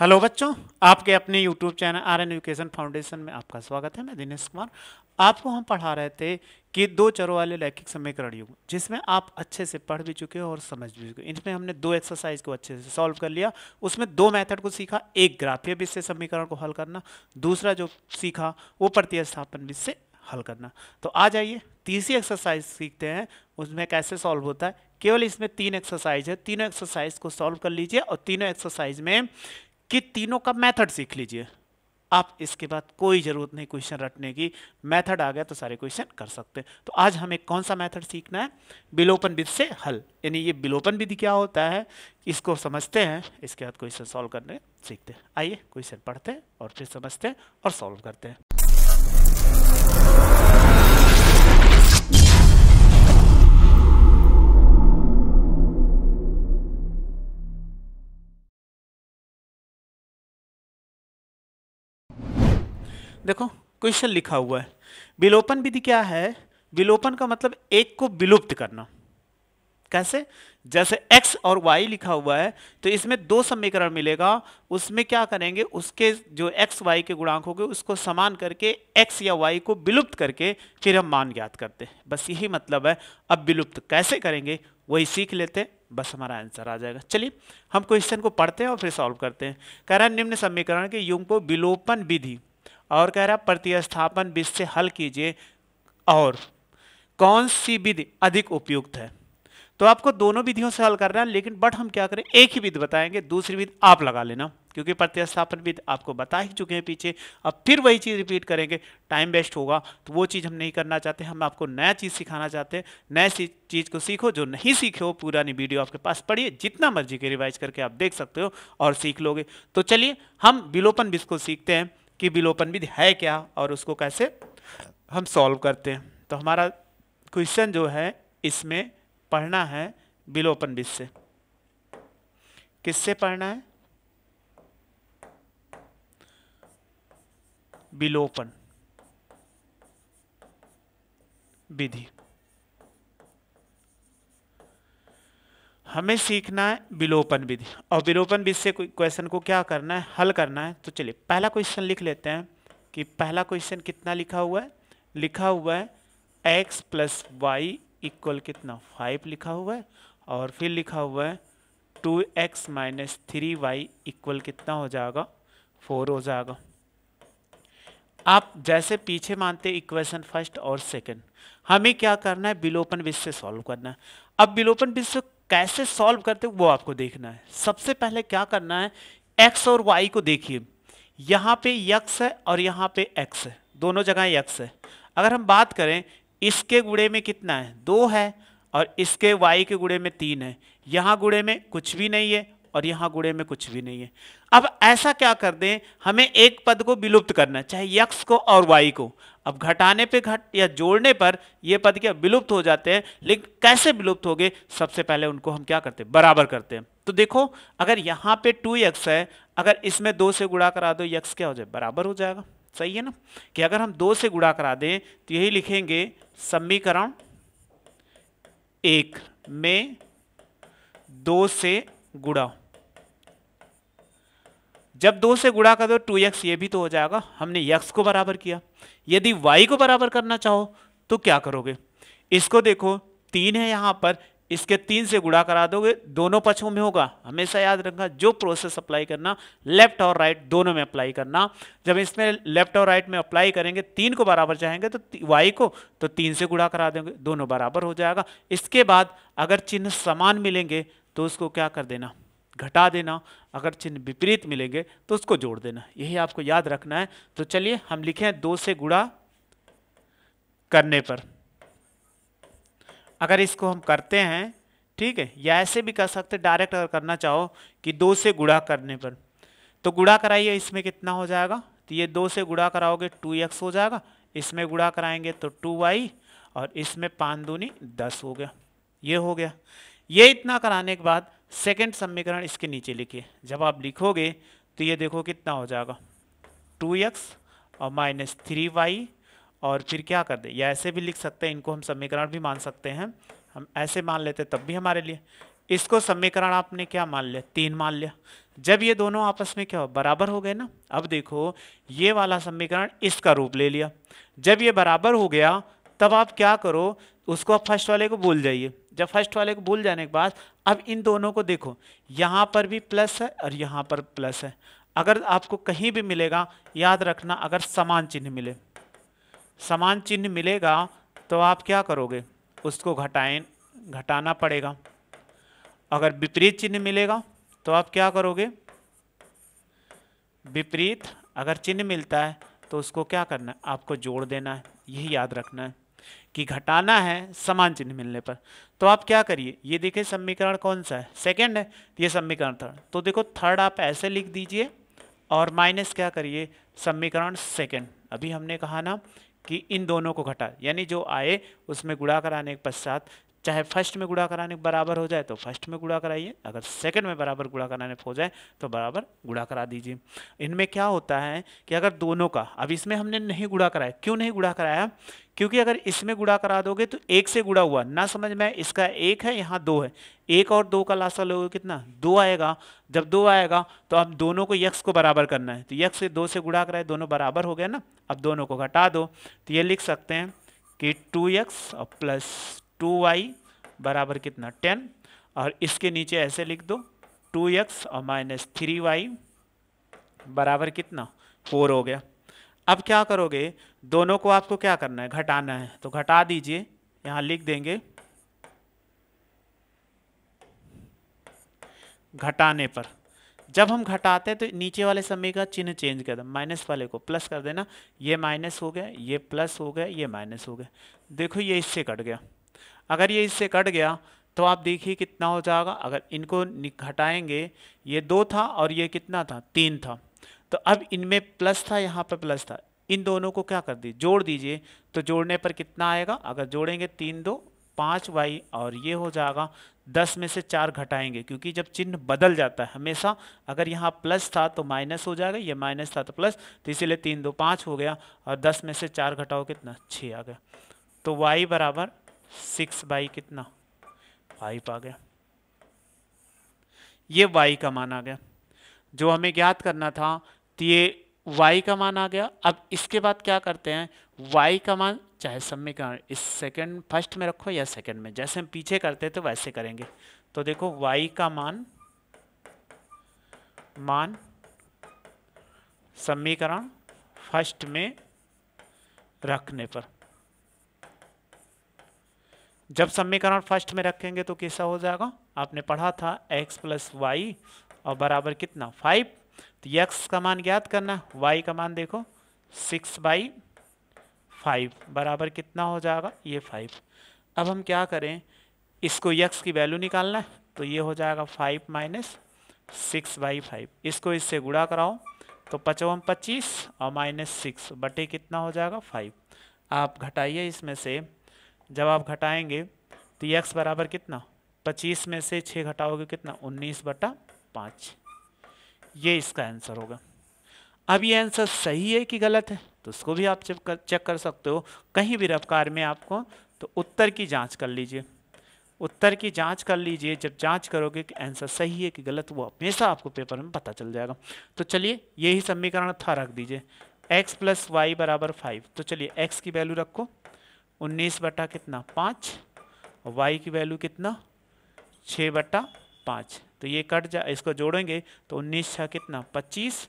hello बच्चों आपके अपने YouTube channel R N education foundation में आपका स्वागत है मैं दिनेश कुमार आपको हम पढ़ा रहे थे कि दो चरों वाले लैखिक समीकरण युग जिसमें आप अच्छे से पढ़ भी चुके हो और समझ भी चुके इसमें हमने दो एक्सरसाइज को अच्छे से सॉल्व कर लिया उसमें दो मेथड को सीखा एक ग्राफीय विषय से समीकरण को हल करना दूसरा जो सीखा वो प्रतिस्थापन विषय से हल करना तो आ जाइए तीसरी एक्सरसाइज सीखते हैं उसमें कैसे सॉल्व होता है केवल इसमें तीन एक्सरसाइज है तीनों एक्सरसाइज को सॉल्व कर लीजिए और तीनों एक्सरसाइज में कि तीनों का मेथड सीख लीजिए आप इसके बाद कोई ज़रूरत नहीं क्वेश्चन रटने की मेथड आ गया तो सारे क्वेश्चन कर सकते हैं तो आज हमें कौन सा मेथड सीखना है बिलोपन विधि से हल यानी ये बिलोपन विधि क्या होता है इसको समझते हैं इसके बाद क्वेश्चन सॉल्व करने सीखते हैं आइए क्वेश्चन पढ़ते हैं और फिर समझते हैं और सॉल्व करते हैं देखो क्वेश्चन लिखा हुआ है विलोपन विधि क्या है विलोपन का मतलब एक को विलुप्त करना कैसे जैसे x और y लिखा हुआ है तो इसमें दो समीकरण मिलेगा उसमें क्या करेंगे उसके जो x y के गुणांक होंगे उसको समान करके x या y को विलुप्त करके फिर हम मान ज्ञात करते हैं बस यही मतलब है अब विलुप्त कैसे करेंगे वही सीख लेते हैं बस हमारा आंसर आ जाएगा चलिए हम क्वेश्चन को पढ़ते हैं और फिर सॉल्व करते हैं कह रहे हैं निम्न समीकरण के युग को विलोपन विधि और कह रहा प्रतिस्थापन विधि से हल कीजिए और कौन सी विधि अधिक उपयुक्त है तो आपको दोनों विधियों से हल करना है लेकिन बट हम क्या करें एक ही विधि बताएंगे दूसरी विधि आप लगा लेना क्योंकि प्रतिस्थापन विधि आपको बता ही चुके हैं पीछे अब फिर वही चीज़ रिपीट करेंगे टाइम वेस्ट होगा तो वो चीज़ हम नहीं करना चाहते हम आपको नया चीज़ सिखाना चाहते हैं नए चीज़ को सीखो जो नहीं सीखे हो पुरानी वीडियो आपके पास पढ़िए जितना मर्जी के रिवाइज करके आप देख सकते हो और सीख लोगे तो चलिए हम विलोपन विष को सीखते हैं कि विलोपन विधि है क्या और उसको कैसे हम सॉल्व करते हैं तो हमारा क्वेश्चन जो है इसमें पढ़ना है विलोपन विधि से किससे पढ़ना है विलोपन विधि हमें सीखना है विलोपन विधि और विलोपन विधि से क्वेश्चन को क्या करना है हल करना है तो चलिए पहला क्वेश्चन लिख लेते हैं कि पहला क्वेश्चन कितना लिखा हुआ है लिखा हुआ है एक्स प्लस वाई इक्वल कितना फाइव लिखा हुआ है और फिर लिखा हुआ है two x minus three y equal कितना हो जाएगा फोर हो जाएगा आप जैसे पीछे मानते इक्वेशन फर्स्ट और सेकंड हमें क्या करना है विलोपन विधि से सॉल्व करना है अब विलोपन विधि से कैसे सॉल्व करते वो आपको देखना है सबसे पहले क्या करना है एक्स और वाई को देखिए यहाँ पे यक्स है और यहाँ पे एक्स है दोनों जगह यक्स है अगर हम बात करें इसके गुड़े में कितना है दो है और इसके वाई के गुड़े में तीन है यहाँ गुड़े में कुछ भी नहीं है और यहाँ गुड़े में कुछ भी नहीं है अब ऐसा क्या कर दें हमें एक पद को विलुप्त करना चाहे यक्ष को और वाई को अब घटाने पे घट या जोड़ने पर ये पद क्या विलुप्त हो जाते हैं लेकिन कैसे विलुप्त हो गए सबसे पहले उनको हम क्या करते हैं बराबर करते हैं तो देखो अगर यहाँ पे टू यक्स है अगर इसमें दो से गुड़ा करा दो यक्स क्या हो जाए बराबर हो जाएगा सही है ना कि अगर हम दो से गुड़ा करा दें तो यही लिखेंगे समीकरण एक में दो से गुड़ा जब दो से गुड़ा कर दो टू एक्स ये भी तो हो जाएगा हमने यक्स को बराबर किया यदि वाई को बराबर करना चाहो तो क्या करोगे इसको देखो तीन है यहाँ पर इसके तीन से गुड़ा करा दोगे दोनों पक्षों में होगा हमेशा याद रखना जो प्रोसेस अप्लाई करना लेफ्ट और राइट दोनों में अप्लाई करना जब इसमें लेफ्ट और राइट में अप्लाई करेंगे तीन को बराबर चाहेंगे तो वाई को तो तीन से गुड़ा करा देंगे दोनों बराबर हो जाएगा इसके बाद अगर चिन्ह समान मिलेंगे तो उसको क्या कर देना घटा देना अगर चिन्ह विपरीत मिलेंगे तो उसको जोड़ देना यही आपको याद रखना है तो चलिए हम लिखें दो से गुड़ा करने पर अगर इसको हम करते हैं ठीक है या ऐसे भी कर सकते डायरेक्ट अगर करना चाहो कि दो से गुड़ा करने पर तो गुड़ा कराइए इसमें कितना हो जाएगा तो ये दो से गुड़ा कराओगे टू एक्स हो जाएगा इसमें गुड़ा कराएंगे तो टू वाई और इसमें पाँच दूनी दस हो गया ये हो गया ये इतना कराने के बाद सेकेंड समीकरण इसके नीचे लिखिए जब आप लिखोगे तो ये देखो कितना हो जाएगा टू एक्स और माइनस थ्री वाई और फिर क्या कर दे या ऐसे भी लिख सकते हैं इनको हम समीकरण भी मान सकते हैं हम ऐसे मान लेते तब भी हमारे लिए इसको समीकरण आपने क्या मान लिया तीन मान लिया जब ये दोनों आपस में क्या हो बराबर हो गए ना अब देखो ये वाला समीकरण इसका रूप ले लिया जब ये बराबर हो गया तब आप क्या करो उसको आप फर्स्ट वाले को भूल जाइए जब फर्स्ट वाले को भूल जाने के बाद अब इन दोनों को देखो यहाँ पर भी प्लस है और यहाँ पर प्लस है अगर आपको कहीं भी मिलेगा याद रखना अगर समान चिन्ह मिले समान चिन्ह मिलेगा तो आप क्या करोगे उसको घटाएं घटाना पड़ेगा अगर विपरीत चिन्ह मिलेगा तो आप क्या करोगे विपरीत अगर चिन्ह मिलता है तो उसको क्या करना है आपको जोड़ देना है यही याद रखना है कि घटाना है समान चिन्ह मिलने पर तो आप क्या करिए ये देखिए समीकरण कौन सा है सेकेंड है ये समीकरण थर्ड तो देखो थर्ड आप ऐसे लिख दीजिए और माइनस क्या करिए समीकरण सेकेंड अभी हमने कहा ना कि इन दोनों को घटा यानी जो आए उसमें गुड़ा कराने के पश्चात चाहे फर्स्ट में गुड़ा कराने बराबर हो जाए तो फर्स्ट में गुड़ा कराइए अगर सेकंड में बराबर गुड़ा कराने हो जाए तो बराबर गुड़ा करा दीजिए इनमें क्या होता है कि अगर दोनों का अब इसमें हमने नहीं गुड़ा कराया क्यों नहीं गुड़ा कराया क्योंकि अगर इसमें गुड़ा करा दोगे तो एक से गुड़ा हुआ ना समझ में इसका एक है यहाँ दो है एक और दो का लाशा लोगे कितना दो आएगा जब दो आएगा तो अब दोनों को यक्स को बराबर करना है तो यक्स से दो से गुड़ा कराए दोनों बराबर हो गया ना अब दोनों को घटा दो तो ये लिख सकते हैं कि टू यक्स और प्लस टू वाई बराबर कितना टेन और इसके नीचे ऐसे लिख दो टू एक्स और माइनस थ्री वाई बराबर कितना फोर हो गया अब क्या करोगे दोनों को आपको क्या करना है घटाना है तो घटा दीजिए यहाँ लिख देंगे घटाने पर जब हम घटाते हैं तो नीचे वाले समय का चिन्ह चेंज कर दें माइनस वाले को प्लस कर देना ये माइनस हो गया ये प्लस हो गया ये माइनस हो गया देखो ये इससे कट गया अगर ये इससे कट गया तो आप देखिए कितना हो जाएगा अगर इनको घटाएंगे ये दो था और ये कितना था तीन था तो अब इनमें प्लस था यहाँ पर प्लस था इन दोनों को क्या कर दी जोड़ दीजिए तो जोड़ने पर कितना आएगा अगर जोड़ेंगे तीन दो पाँच वाई और ये हो जाएगा दस में से चार घटाएंगे क्योंकि जब चिन्ह बदल जाता है हमेशा अगर यहाँ प्लस था तो माइनस हो जाएगा ये माइनस था तो प्लस तो इसीलिए तीन दो पाँच हो गया और दस में से चार घटाओ कितना छः आ गया तो वाई बराबर सिक्स बाई कितना फाइव आ गया ये वाई का मान आ गया जो हमें ज्ञात करना था तो ये वाई का मान आ गया अब इसके बाद क्या करते हैं वाई का मान चाहे समीकरण इस सेकंड फर्स्ट में रखो या सेकंड में जैसे हम पीछे करते थे तो वैसे करेंगे तो देखो वाई का मान मान समीकरण फर्स्ट में रखने पर जब समीकरण फर्स्ट में रखेंगे तो कैसा हो जाएगा आपने पढ़ा था x प्लस वाई और बराबर कितना फाइव तो x का मान ज्ञात करना y का मान देखो सिक्स बाई फाइव बराबर कितना हो जाएगा ये फाइव अब हम क्या करें इसको यक्स की वैल्यू निकालना है तो ये हो जाएगा five minus six by five इसको इससे गुड़ा कराओ तो पचवन पच्चीस और माइनस सिक्स बटे कितना हो जाएगा फाइव आप घटाइए इसमें से जब आप घटाएंगे तो ये बराबर कितना पच्चीस में से छः घटाओगे कितना उन्नीस बटा पाँच ये इसका आंसर होगा अब ये आंसर सही है कि गलत है तो उसको भी आप चेक कर चेक कर सकते हो कहीं भी रफ्तार में आपको तो उत्तर की जांच कर लीजिए उत्तर की जांच कर लीजिए जब जांच करोगे कि आंसर सही है कि गलत वो हमेशा आपको पेपर में पता चल जाएगा तो चलिए यही समीकरण था रख दीजिए x प्लस वाई बराबर फाइव तो चलिए x की वैल्यू रखो उन्नीस बटा कितना पाँच वाई की वैल्यू कितना छः बटा पाँच तो ये कट जा इसको जोड़ेंगे तो उन्नीस छः कितना पच्चीस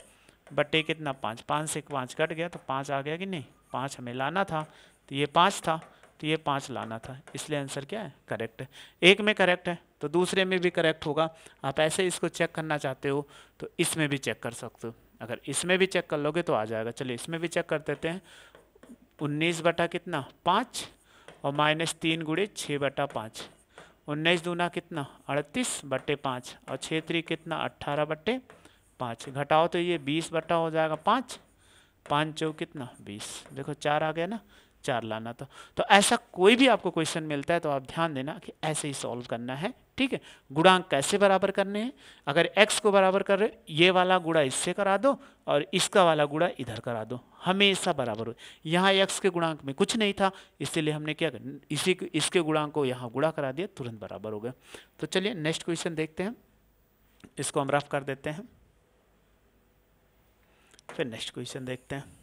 बटे कितना पाँच पाँच से पाँच कट गया तो पाँच आ गया कि नहीं पाँच हमें लाना था तो ये पाँच था तो ये पाँच लाना था इसलिए आंसर क्या है करेक्ट है एक में करेक्ट है तो दूसरे में भी करेक्ट होगा आप ऐसे इसको चेक करना चाहते हो तो इसमें भी चेक कर सकते हो अगर इसमें भी चेक कर लोगे तो आ जाएगा चलिए इसमें भी चेक कर देते हैं उन्नीस बटा कितना पाँच और माइनस तीन गुड़े छः बटा पाँच उन्नीस दूना कितना अड़तीस बटे पाँच और छः त्री कितना अट्ठारह बटे पाँच घटाओ तो ये बीस बटा हो जाएगा पाँच पाँच चौ कितना बीस देखो चार आ गया ना चार लाना था तो ऐसा कोई भी आपको क्वेश्चन मिलता है तो आप ध्यान देना कि ऐसे ही सॉल्व करना है ठीक है गुणांक कैसे बराबर करने हैं अगर एक्स को बराबर कर रहे ये वाला गुड़ा इससे करा दो और इसका वाला गुड़ा इधर करा दो हमेशा बराबर हो यहाँ एक्स के गुणांक में कुछ नहीं था इसीलिए हमने क्या कर इसी इसके गुणांक को यहाँ गुड़ा करा दिया तुरंत बराबर हो गया तो चलिए नेक्स्ट क्वेश्चन देखते हैं इसको हम रफ कर देते हैं फिर नेक्स्ट क्वेश्चन देखते हैं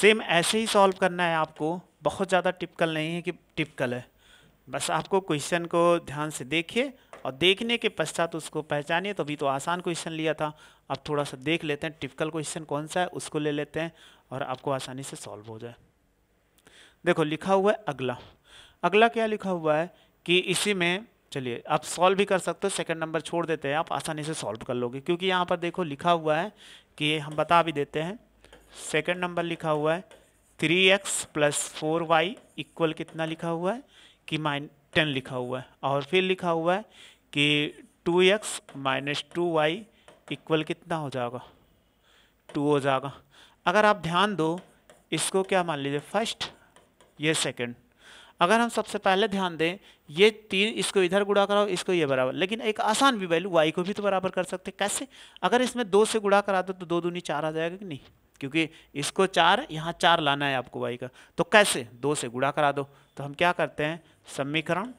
सेम ऐसे ही सॉल्व करना है आपको बहुत ज़्यादा टिपिकल नहीं है कि टिपिकल है बस आपको क्वेश्चन को ध्यान से देखिए और देखने के पश्चात उसको पहचानिए तो अभी तो आसान क्वेश्चन लिया था अब थोड़ा सा देख लेते हैं टिपिकल क्वेश्चन कौन सा है उसको ले लेते हैं और आपको आसानी से सॉल्व हो जाए देखो लिखा हुआ है अगला अगला क्या लिखा हुआ है कि इसी में चलिए आप सॉल्व भी कर सकते हो सेकंड नंबर छोड़ देते हैं आप आसानी से सॉल्व कर लोगे क्योंकि यहाँ पर देखो लिखा हुआ है कि हम बता भी देते हैं सेकेंड नंबर लिखा हुआ है three x plus four y equal कितना लिखा हुआ है कि माइन टेन लिखा हुआ है और फिर लिखा हुआ है कि two x minus two y equal कितना हो जाएगा टू हो जाएगा अगर आप ध्यान दो इसको क्या मान लीजिए फर्स्ट ये सेकंड अगर हम सबसे पहले ध्यान दें ये तीन इसको इधर गुड़ा कराओ इसको ये बराबर लेकिन एक आसान भी वैल्यू वाई को भी तो बराबर कर सकते कैसे अगर इसमें दो से गुड़ा करा दो तो दो दूनी चार आ जाएगा कि नहीं क्योंकि इसको चार यहाँ चार लाना है आपको वाई का तो कैसे दो से गुड़ा करा दो तो हम क्या करते हैं समीकरण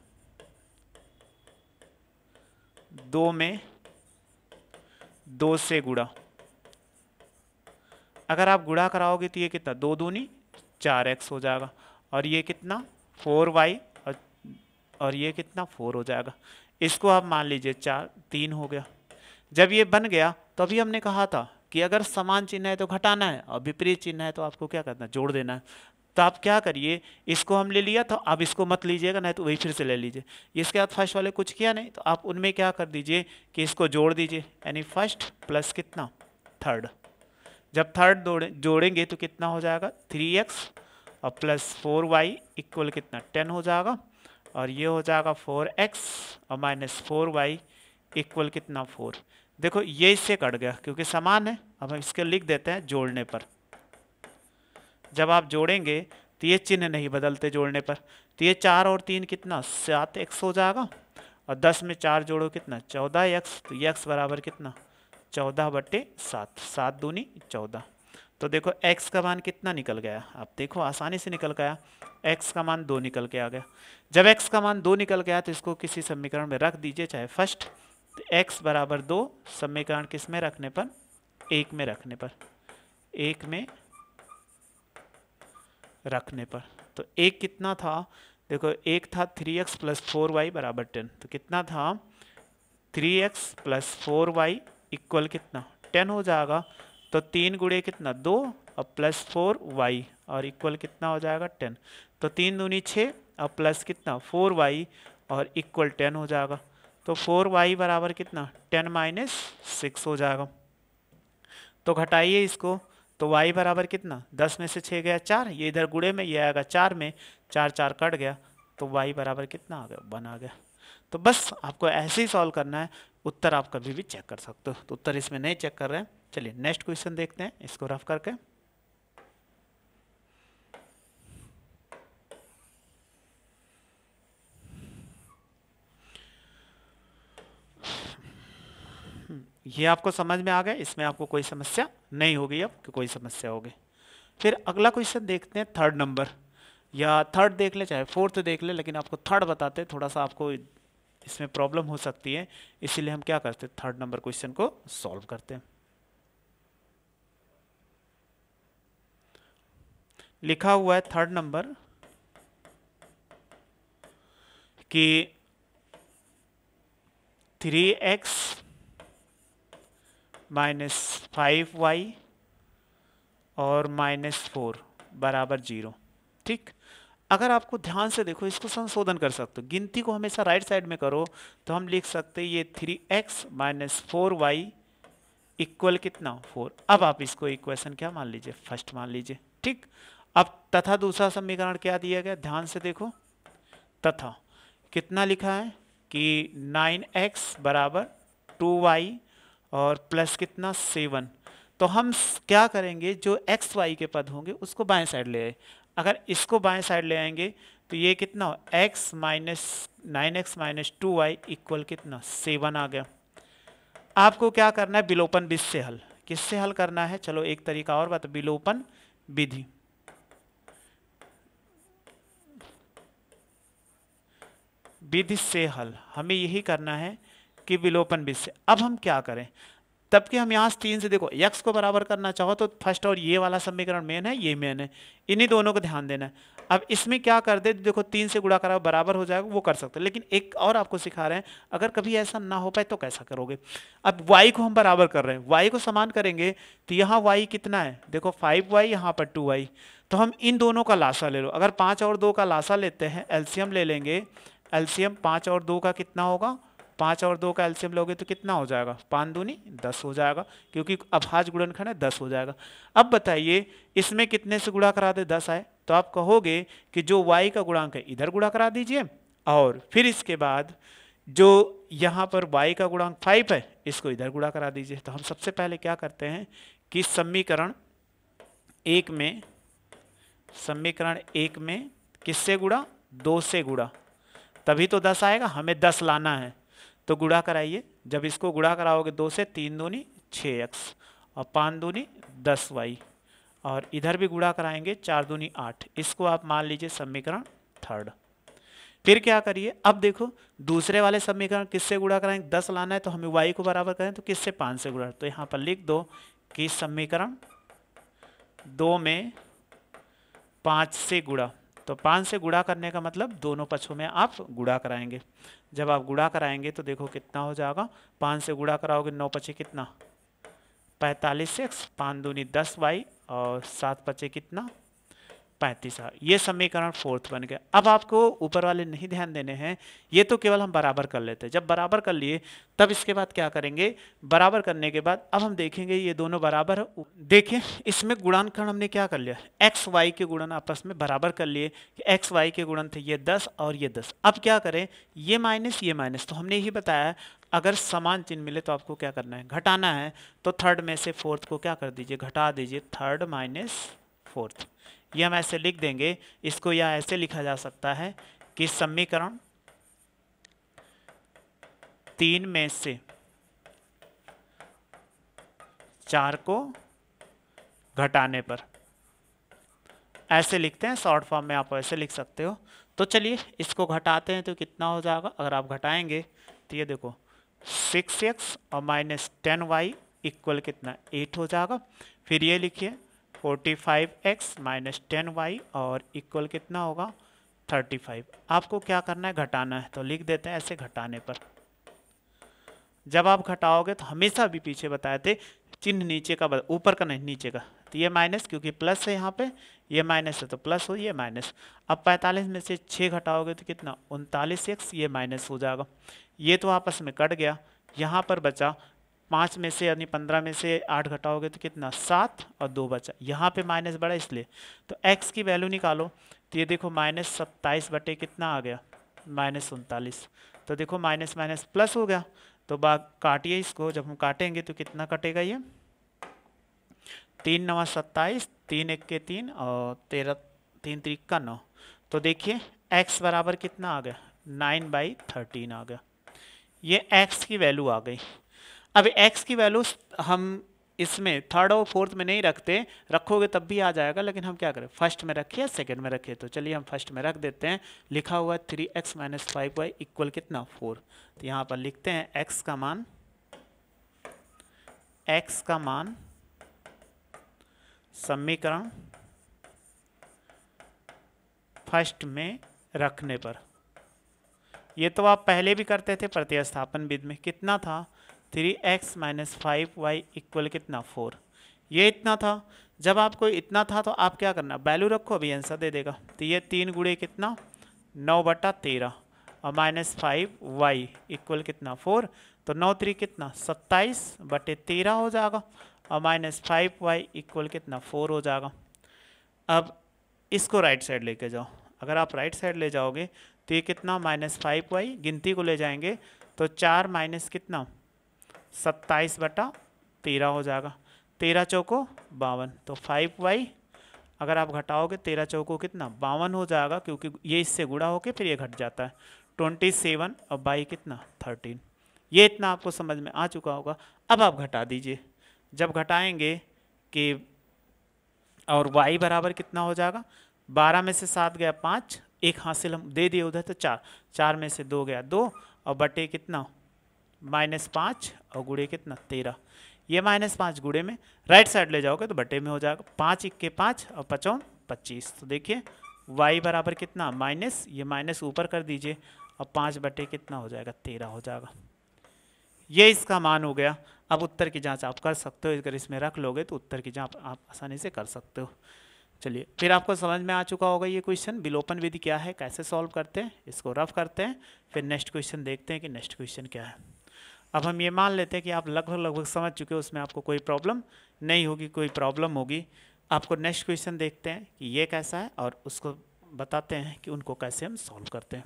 दो में दो से गुड़ा अगर आप गुड़ा कराओगे तो ये कितना दो दूनी चार एक्स हो जाएगा और ये कितना फोर वाई और, और ये कितना फोर हो जाएगा इसको आप मान लीजिए चार तीन हो गया जब ये बन गया तो अभी हमने कहा था कि अगर समान चिन्ह है तो घटाना है और विपरीत चिन्ह है तो आपको क्या करना है जोड़ देना है तो आप क्या करिए इसको हम ले लिया तो आप इसको मत लीजिएगा नहीं तो वही फिर से ले लीजिए इसके बाद फर्स्ट वाले कुछ किया नहीं तो आप उनमें क्या कर दीजिए कि इसको जोड़ दीजिए यानी फर्स्ट प्लस कितना थर्ड जब थर्ड जोड़ेंगे तो कितना हो जाएगा थ्री एक्स और प्लस फोर वाई इक्वल कितना टेन हो जाएगा और ये हो जाएगा फोर एक्स और माइनस फोर वाई इक्वल कितना फोर देखो ये इससे कट गया क्योंकि समान है अब हम इसके लिख देते हैं जोड़ने पर जब आप जोड़ेंगे तो ये चिन्ह नहीं बदलते जोड़ने पर तो ये चार और तीन कितना सात एक्स हो जाएगा और दस में चार जोड़ो कितना चौदह एक्स तो ये एक्स बराबर कितना चौदह बट्टे सात सात दूनी चौदह तो देखो एक्स का मान कितना निकल गया आप देखो आसानी से निकल गया एक्स का मान दो निकल के आ गया जब एक्स का मान दो निकल गया तो इसको किसी समीकरण में रख दीजिए चाहे फर्स्ट तो x बराबर दो समीकरण किस में रखने पर एक में रखने पर एक में रखने पर तो एक कितना था देखो एक था three x plus four y बराबर टेन तो कितना था three x plus four y equal कितना टेन हो जाएगा तो तीन गुड़े कितना दो और प्लस फोर वाई और इक्वल कितना हो जाएगा टेन तो तीन दूनी छः और प्लस कितना फोर वाई और इक्वल टेन हो जाएगा तो फोर वाई बराबर कितना टेन माइनस सिक्स हो जाएगा तो घटाइए इसको तो y बराबर कितना दस में से छः गया चार ये इधर गुड़े में ये आएगा चार में चार चार कट गया तो y बराबर कितना आ गया वन आ गया तो बस आपको ऐसे ही सॉल्व करना है उत्तर आप कभी भी चेक कर सकते हो तो उत्तर इसमें नहीं चेक कर रहे हैं चलिए नेक्स्ट क्वेश्चन देखते हैं इसको रफ करके ये आपको समझ में आ गया इसमें आपको कोई समस्या नहीं होगी अब कि कोई समस्या होगी फिर अगला क्वेश्चन देखते हैं थर्ड नंबर या थर्ड देख ले चाहे फोर्थ देख ले लेकिन आपको थर्ड बताते थोड़ा सा आपको इसमें प्रॉब्लम हो सकती है इसीलिए हम क्या करते हैं थर्ड नंबर क्वेश्चन को सॉल्व करते हैं लिखा हुआ है थर्ड नंबर कि three x minus five y और माइनस फोर बराबर जीरो ठीक अगर आपको ध्यान से देखो इसको संशोधन कर सकते हो गिनती को हमेशा राइट साइड में करो तो हम लिख सकते ये three x minus four y equal कितना फोर अब आप इसको इक्वेशन क्या मान लीजिए फर्स्ट मान लीजिए ठीक अब तथा दूसरा समीकरण क्या दिया गया ध्यान से देखो तथा कितना लिखा है कि नाइन एक्स बराबर टू वाई और प्लस कितना सेवन तो हम क्या करेंगे जो एक्स वाई के पद होंगे उसको बाएं साइड ले आए अगर इसको बाएं साइड ले आएंगे तो ये कितना हो x minus nine x minus two y equal कितना सेवन आ गया आपको क्या करना है बिलोपन विधि से हल किससे हल करना है चलो एक तरीका और बता बिलोपन विधि विधि से हल हमें यही करना है कि विलोपन बीस से अब हम क्या करें तब कि हम यहाँ तीन से देखो यक्स को बराबर करना चाहो तो फर्स्ट और ये वाला समीकरण मेन है ये मेन है इन्हीं दोनों को ध्यान देना है अब इसमें क्या कर दे देखो तीन से गुड़ा करा बराबर हो जाएगा वो कर सकते लेकिन एक और आपको सिखा रहे हैं अगर कभी ऐसा ना हो पाए तो कैसा करोगे अब वाई को हम बराबर कर रहे हैं वाई को समान करेंगे तो यहाँ वाई कितना है देखो फाइव वाई यहाँ पर टू वाई तो हम इन दोनों का लाशा ले लो अगर पाँच और दो का लाशा लेते हैं एल्सियम ले लेंगे एल्सियम पाँच और दो का कितना होगा पाँच और दो का एल्शियम लोगे तो कितना हो जाएगा पाँच दूनी दस हो जाएगा क्योंकि अभाज गुणनखंड है दस हो जाएगा अब बताइए इसमें कितने से गुणा करा दे दस आए तो आप कहोगे कि जो वाई का गुणांक है इधर गुणा करा दीजिए और फिर इसके बाद जो यहाँ पर वाई का गुणांक फाइव है इसको इधर गुणा करा दीजिए तो हम सबसे पहले क्या करते हैं कि समीकरण एक में समीकरण एक में किससे गुड़ा दो से गुड़ा तभी तो दस आएगा हमें दस लाना है तो गुड़ा कराइए जब इसको गुड़ा कराओगे दो से तीन दूनी छः एक्स और पाँच दूनी दस वाई और इधर भी गुड़ा कराएंगे चार दूनी आठ इसको आप मान लीजिए समीकरण थर्ड फिर क्या करिए अब देखो दूसरे वाले समीकरण किससे गुड़ा कराएंगे दस लाना है तो हमें वाई को बराबर करें तो किससे पाँच से गुड़ा तो यहाँ पर लिख दो कि समीकरण दो में पाँच से गुड़ा तो पाँच से गुड़ा करने का मतलब दोनों पक्षों में आप गुड़ा कराएंगे जब आप गुड़ा कराएंगे तो देखो कितना हो जाएगा पाँच से गुड़ा कराओगे नौ पचे कितना पैंतालीस एक्स पाँच दूनी दस वाई और सात पचे कितना पैंतीस ये समीकरण फोर्थ बन गया अब आपको ऊपर वाले नहीं ध्यान देने हैं ये तो केवल हम बराबर कर लेते हैं जब बराबर कर लिए तब इसके बाद क्या करेंगे बराबर करने के बाद अब हम देखेंगे ये दोनों बराबर देखें इसमें गुणांकन हमने क्या कर लिया एक्स वाई के गुणन आपस में बराबर कर लिए कि एक्स वाई के गुणन थे ये दस और ये दस अब क्या करें ये माइनस ये माइनस तो हमने यही बताया अगर समान चिन्ह मिले तो आपको क्या करना है घटाना है तो थर्ड में से फोर्थ को क्या कर दीजिए घटा दीजिए थर्ड माइनस फोर्थ ये हम ऐसे लिख देंगे इसको यह ऐसे लिखा जा सकता है कि समीकरण तीन में से चार को घटाने पर ऐसे लिखते हैं शॉर्ट फॉर्म में आप ऐसे लिख सकते हो तो चलिए इसको घटाते हैं तो कितना हो जाएगा अगर आप घटाएंगे तो ये देखो सिक्स एक्स और माइनस टेन वाई इक्वल कितना एट हो जाएगा फिर ये लिखिए forty five x minus ten y और इक्वल कितना होगा थर्टी फाइव आपको क्या करना है घटाना है तो लिख देते हैं ऐसे घटाने पर जब आप घटाओगे तो हमेशा भी पीछे बताए थे चिन्ह नीचे का ऊपर का नहीं नीचे का तो ये माइनस क्योंकि प्लस है यहाँ पे ये माइनस है तो प्लस हो ये माइनस अब 45 में से 6 घटाओगे तो कितना उनतालीस एक्स ये माइनस हो जाएगा ये तो आपस में कट गया यहाँ पर बचा पाँच में से यानी पंद्रह में से आठ घटाओगे तो कितना सात और दो बचा यहाँ पे माइनस बढ़ा इसलिए तो एक्स की वैल्यू निकालो तो ये देखो माइनस सत्ताईस बटे कितना आ गया माइनस उनतालीस तो देखो माइनस माइनस प्लस हो गया तो बा काटिए इसको जब हम काटेंगे तो कितना कटेगा ये तीन नवा सत्ताईस तीन एक के तीन और तेरह तीन तरीक का नौ तो देखिए एक्स बराबर कितना आ गया नाइन बाई थर्टीन आ गया ये एक्स की वैल्यू आ गई अब x की वैल्यू हम इसमें थर्ड और फोर्थ में नहीं रखते रखोगे तब भी आ जाएगा लेकिन हम क्या करें फर्स्ट में रखिए या सेकेंड में रखिए तो चलिए हम फर्स्ट में रख देते हैं लिखा हुआ three x minus five y equal कितना फोर तो यहाँ पर लिखते हैं x का मान x का मान समीकरण फर्स्ट में रखने पर ये तो आप पहले भी करते थे प्रतिस्थापन विधि में कितना था three x minus five y equal कितना फोर ये इतना था जब आपको इतना था तो आप क्या करना वैल्यू रखो अभी आंसर दे देगा तो ये तीन गुड़े कितना नौ बटा तेरह और माइनस फाइव वाई इक्वल कितना फोर तो नौ थ्री कितना सत्ताईस बटे तेरह हो जाएगा और माइनस फाइव वाई इक्वल कितना फोर हो जाएगा अब इसको राइट साइड लेके जाओ अगर आप राइट साइड ले जाओगे तो ये कितना माइनस फाइव वाई गिनती को ले जाएंगे तो चार माइनस कितना सत्ताईस बटा तेरह हो जाएगा तेरह चौको बावन तो फाइव वाई अगर आप घटाओगे तेरह चौको कितना बावन हो जाएगा क्योंकि ये इससे गुड़ा होके फिर ये घट जाता है ट्वेंटी सेवन और बाई कितना थर्टीन ये इतना आपको समझ में आ चुका होगा अब आप घटा दीजिए जब घटाएंगे कि और y बराबर कितना हो जाएगा बारह में से सात गया पाँच एक हासिल हम दे दिए उधर तो चार चार में से दो गया दो और बटे कितना माइनस पाँच और गुड़े कितना तेरह ये माइनस पाँच गुड़े में राइट साइड ले जाओगे तो बटे में हो जाएगा पाँच इक्के पाँच और पचौन पच्चीस तो देखिए वाई बराबर कितना माइनस ये माइनस ऊपर कर दीजिए और पाँच बटे कितना हो जाएगा तेरह हो जाएगा ये इसका मान हो गया अब उत्तर की जांच आप कर सकते हो अगर इसमें रख लोगे तो उत्तर की जांच आप आसानी से कर सकते हो चलिए फिर आपको समझ में आ चुका होगा ये क्वेश्चन विलोपन विधि क्या है कैसे सॉल्व करते हैं इसको रफ करते हैं फिर नेक्स्ट क्वेश्चन देखते हैं कि नेक्स्ट क्वेश्चन क्या है अब हम ये मान लेते हैं कि आप लगभग लगभग समझ चुके हो उसमें आपको कोई प्रॉब्लम नहीं होगी कोई प्रॉब्लम होगी आपको नेक्स्ट क्वेश्चन देखते हैं कि ये कैसा है और उसको बताते हैं कि उनको कैसे हम सॉल्व करते हैं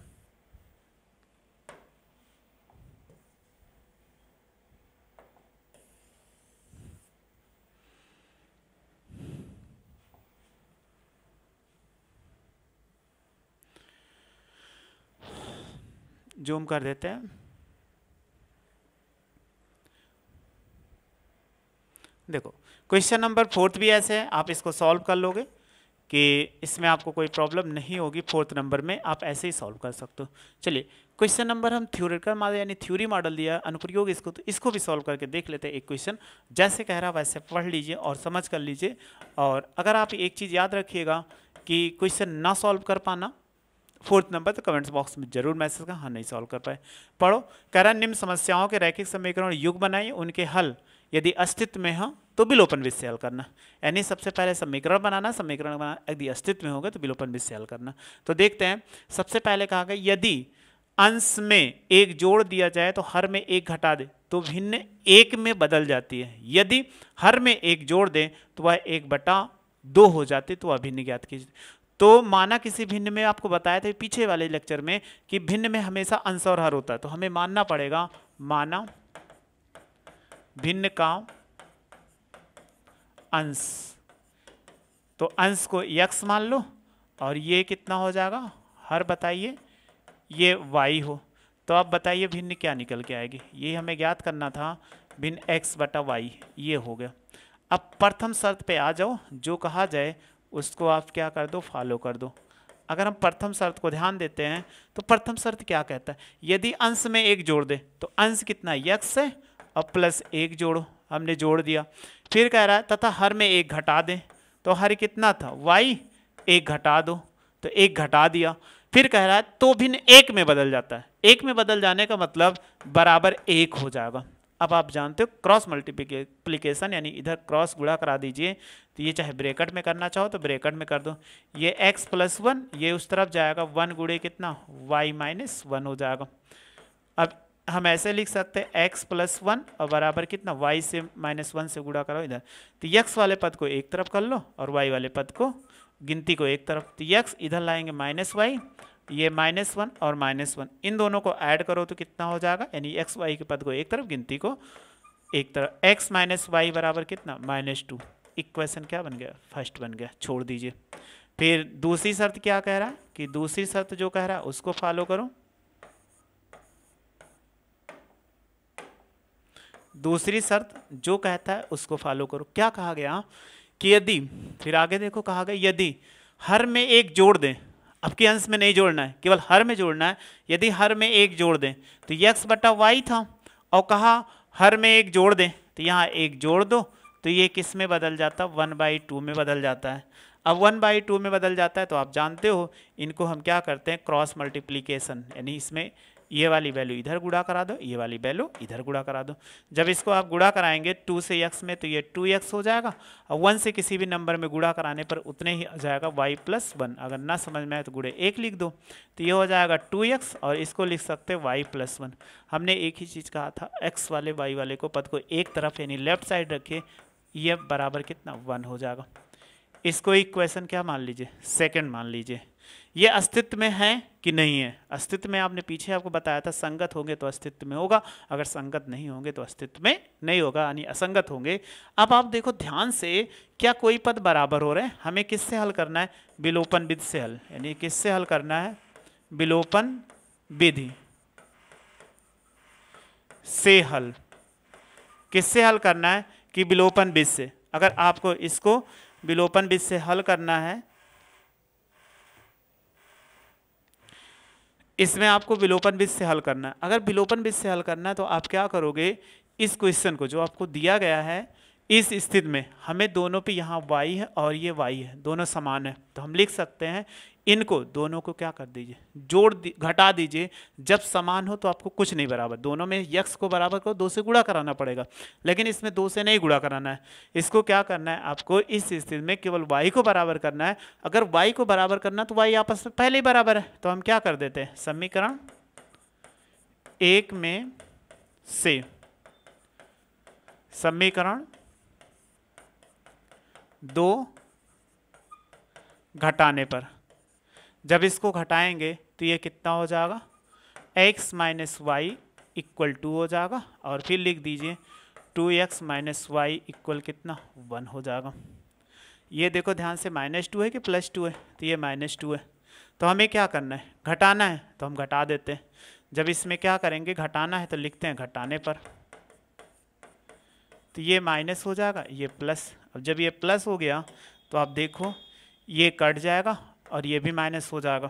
जूम कर देते हैं देखो क्वेश्चन नंबर फोर्थ भी ऐसे है आप इसको सॉल्व कर लोगे कि इसमें आपको कोई प्रॉब्लम नहीं होगी फोर्थ नंबर में आप ऐसे ही सॉल्व कर सकते हो चलिए क्वेश्चन नंबर हम थ्योरेटिकल मॉडल यानी थ्योरी मॉडल दिया अनुप्रयोग इसको तो इसको भी सॉल्व करके देख लेते हैं एक क्वेश्चन जैसे कह रहा वैसे पढ़ लीजिए और समझ कर लीजिए और अगर आप एक चीज़ याद रखिएगा कि क्वेश्चन ना सॉल्व कर पाना फोर्थ नंबर तो कमेंट्स बॉक्स में जरूर मैसेज का हाँ नहीं सॉल्व कर पाए पढ़ो कह रहा निम्न समस्याओं के रैखिक समीकरण युग बनाए उनके हल यदि अस्तित्व में हो तो विलोपन विषय हल करना यानी सबसे पहले समीकरण बनाना समीकरण बनाना यदि अस्तित्व में होगा तो विलोपन विषय हल करना तो देखते हैं सबसे पहले कहा गया यदि अंश में एक जोड़ दिया जाए तो हर में एक घटा दे तो भिन्न एक में बदल जाती है यदि हर में एक जोड़ दें तो वह एक बटा दो हो जाती तो अभिन्न ज्ञात की तो माना किसी भिन्न में आपको बताया था पीछे वाले लेक्चर में कि भिन्न में हमेशा अंश और हर होता है तो हमें मानना पड़ेगा माना भिन्न का अंश तो अंश को यक्स मान लो और ये कितना हो जाएगा हर बताइए ये वाई हो तो आप बताइए भिन्न क्या निकल के आएगी ये हमें ज्ञात करना था भिन्न एक्स बटा वाई ये हो गया अब प्रथम शर्त पे आ जाओ जो कहा जाए उसको आप क्या कर दो फॉलो कर दो अगर हम प्रथम शर्त को ध्यान देते हैं तो प्रथम शर्त क्या कहता है यदि अंश में एक जोड़ दे तो अंश कितना यक्स है अब प्लस एक जोड़ो हमने जोड़ दिया फिर कह रहा है तथा हर में एक घटा दें तो हर कितना था वाई एक घटा दो तो एक घटा दिया फिर कह रहा है तो भिन्न एक में बदल जाता है एक में बदल जाने का मतलब बराबर एक हो जाएगा अब आप जानते हो क्रॉस मल्टीप्लीकेशन यानी इधर क्रॉस गुड़ा करा दीजिए तो ये चाहे ब्रेकट में करना चाहो तो ब्रेकट में कर दो ये x प्लस वन ये उस तरफ जाएगा वन गुड़े कितना y माइनस वन हो जाएगा अब हम ऐसे लिख सकते हैं एक्स प्लस वन और बराबर कितना वाई से माइनस वन से गुड़ा करो इधर तो यक्स वाले पद को एक तरफ कर लो और वाई वाले पद को गिनती को एक तरफ तो यक्स इधर लाएंगे माइनस वाई ये माइनस वन और माइनस वन इन दोनों को ऐड करो तो कितना हो जाएगा यानी एक्स वाई के पद को एक तरफ गिनती को एक तरफ एक्स माइनस वाई बराबर कितना माइनस टू इक्वेशन क्या बन गया फर्स्ट बन गया छोड़ दीजिए फिर दूसरी शर्त क्या कह रहा है कि दूसरी शर्त जो कह रहा है उसको फॉलो करो दूसरी शर्त जो कहता है उसको फॉलो करो क्या कहा गया कि यदि फिर आगे देखो कहा गया यदि हर में एक जोड़ दें अब के अंश में नहीं जोड़ना है केवल हर में जोड़ना है यदि हर में एक जोड़ दें तो यक्स बटा वाई था और कहा हर में एक जोड़ दें तो यहाँ एक जोड़ दो तो ये किस में बदल जाता है वन बाई टू में बदल जाता है अब वन बाई टू में बदल जाता है तो आप जानते हो इनको हम क्या करते हैं क्रॉस मल्टीप्लीकेशन यानी इसमें ये वाली वैल्यू इधर गुड़ा करा दो ये वाली वैल्यू इधर गुड़ा करा दो जब इसको आप गुड़ा कराएंगे टू से एक्स में तो ये टू एक्स हो जाएगा और वन से किसी भी नंबर में गुड़ा कराने पर उतने ही आ जाएगा वाई प्लस वन अगर ना समझ में आए तो गुड़े एक लिख दो तो ये हो जाएगा टू एक्स और इसको लिख सकते वाई प्लस वन हमने एक ही चीज़ कहा था एक्स वाले वाई वाले को पद को एक तरफ यानी लेफ्ट साइड रखिए ये बराबर कितना वन हो जाएगा इसको क्वेश्चन क्या मान लीजिए सेकेंड मान लीजिए ये अस्तित्व में है कि नहीं है अस्तित्व में आपने पीछे आपको बताया था संगत होंगे तो अस्तित्व में होगा अगर संगत नहीं होंगे तो अस्तित्व में नहीं होगा यानी असंगत होंगे अब आप देखो ध्यान से क्या कोई पद बराबर हो रहे हैं हमें किससे हल करना है विलोपन विधि से हल यानी किससे हल करना है विलोपन विधि से हल किससे हल करना है कि विलोपन विधि से अगर आपको इसको विलोपन विधि से हल करना है इसमें आपको विलोपन बीज से हल करना है अगर विलोपन बीज से हल करना है तो आप क्या करोगे इस क्वेश्चन को जो आपको दिया गया है इस स्थिति में हमें दोनों पे यहाँ वाई है और ये वाई है दोनों समान है तो हम लिख सकते हैं इनको दोनों को क्या कर दीजिए जोड़ दी घटा दीजिए जब समान हो तो आपको कुछ नहीं बराबर दोनों में यक्स को बराबर करो दो से गुड़ा कराना पड़ेगा लेकिन इसमें दो से नहीं गुड़ा कराना है इसको क्या करना है आपको इस स्थिति में केवल वाई को बराबर करना है अगर वाई को बराबर करना तो वाई आपस में पहले ही बराबर है तो हम क्या कर देते हैं समीकरण एक में से समीकरण दो घटाने पर जब इसको घटाएंगे तो ये कितना हो जाएगा x minus y equal two हो जाएगा और फिर लिख दीजिए two x minus y equal कितना वन हो जाएगा ये देखो ध्यान से माइनस टू है कि प्लस टू है तो ये माइनस टू है तो हमें क्या करना है घटाना है तो हम घटा देते हैं जब इसमें क्या करेंगे घटाना है तो लिखते हैं घटाने पर तो ये माइनस हो जाएगा ये प्लस अब जब ये प्लस हो गया तो आप देखो ये कट जाएगा और ये भी माइनस हो जाएगा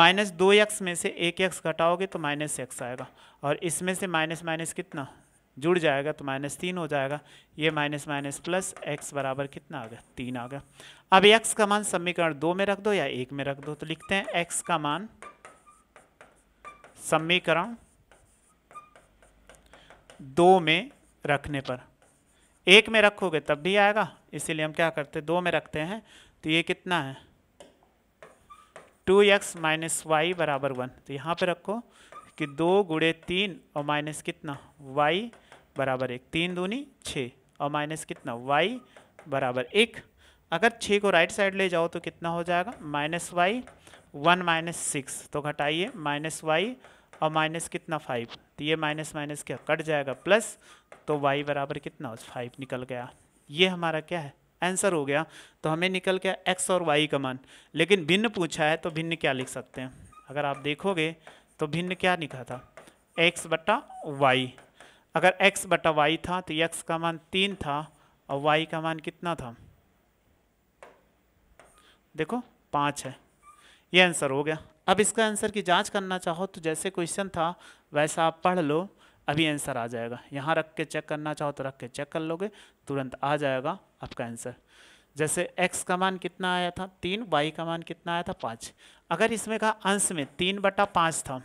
माइनस दो एक्स में से एक एक्स घटाओगे तो माइनस एक्स आएगा और इसमें से माइनस माइनस कितना जुड़ जाएगा तो माइनस तीन हो जाएगा ये माइनस माइनस प्लस एक्स बराबर कितना आ गया तीन आ गया अब एक्स का मान समीकरण दो में रख दो या एक में रख दो तो लिखते हैं एक्स का मान समीकरण दो में रखने पर एक में रखोगे तब भी आएगा इसीलिए हम क्या करते हैं दो में रखते हैं तो ये कितना है टू एक्स माइनस वाई बराबर वन तो यहाँ पे रखो कि दो गुड़े तीन और माइनस कितना वाई बराबर एक तीन दूनी छः और माइनस कितना वाई बराबर एक अगर छः को राइट साइड ले जाओ तो कितना हो जाएगा minus y one minus six तो घटाइए माइनस वाई और माइनस कितना फाइव तो ये माइनस माइनस क्या कट जाएगा प्लस तो वाई बराबर कितना फाइव निकल गया ये हमारा क्या है आंसर हो गया तो हमें निकल गया एक्स और वाई का मान लेकिन भिन्न पूछा है तो भिन्न क्या लिख सकते हैं अगर आप देखोगे तो भिन्न क्या लिखा था एक्स बटा वाई अगर एक्स बटा वाई था तो एक्स का मान तीन था और वाई का मान कितना था देखो पाँच है ये आंसर हो गया अब इसका आंसर की जांच करना चाहो तो जैसे क्वेश्चन था वैसा आप पढ़ लो अभी आंसर आ जाएगा यहाँ रख के चेक करना चाहो तो रख के चेक कर लोगे तुरंत आ जाएगा आपका आंसर जैसे x का मान कितना आया था तीन y का मान कितना आया था पाँच अगर इसमें कहा अंश में तीन बटा पाँच था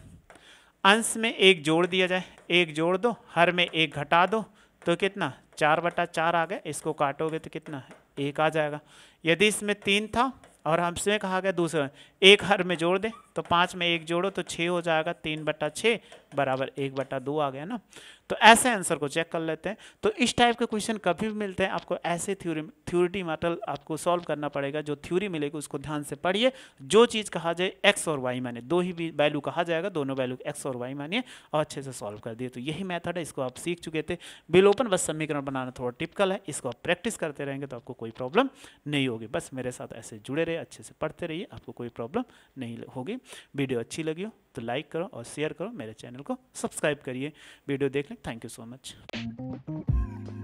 अंश में एक जोड़ दिया जाए एक जोड़ दो हर में एक घटा दो तो कितना चार बटा चार आ गया इसको काटोगे तो कितना एक आ जाएगा यदि इसमें तीन था और हमसे कहा गया दूसरा एक हर में जोड़ दे तो पाँच में एक जोड़ो तो छः हो जाएगा तीन बट्टा छः बराबर एक बट्टा दो आ गया ना तो ऐसे आंसर को चेक कर लेते हैं तो इस टाइप के क्वेश्चन कभी भी मिलते हैं आपको ऐसे थ्योरी थ्योरिटी मटल आपको सॉल्व करना पड़ेगा जो थ्योरी मिलेगी उसको ध्यान से पढ़िए जो चीज़ कहा जाए एक्स और वाई माने दो ही वैल्यू कहा जाएगा दोनों वैल्यू एक्स और वाई मानिए और अच्छे से सॉल्व कर दिए तो यही मैथड है इसको आप सीख चुके थे बिलोपन बस समीकरण बनाना थोड़ा टिपिकल है इसको आप प्रैक्टिस करते रहेंगे तो आपको कोई प्रॉब्लम नहीं होगी बस मेरे साथ ऐसे जुड़े रहे अच्छे से पढ़ते रहिए आपको कोई प्रॉब्लम नहीं होगी वीडियो अच्छी लगी हो तो लाइक करो और शेयर करो मेरे चैनल को सब्सक्राइब करिए वीडियो देख लें थैंक यू सो मच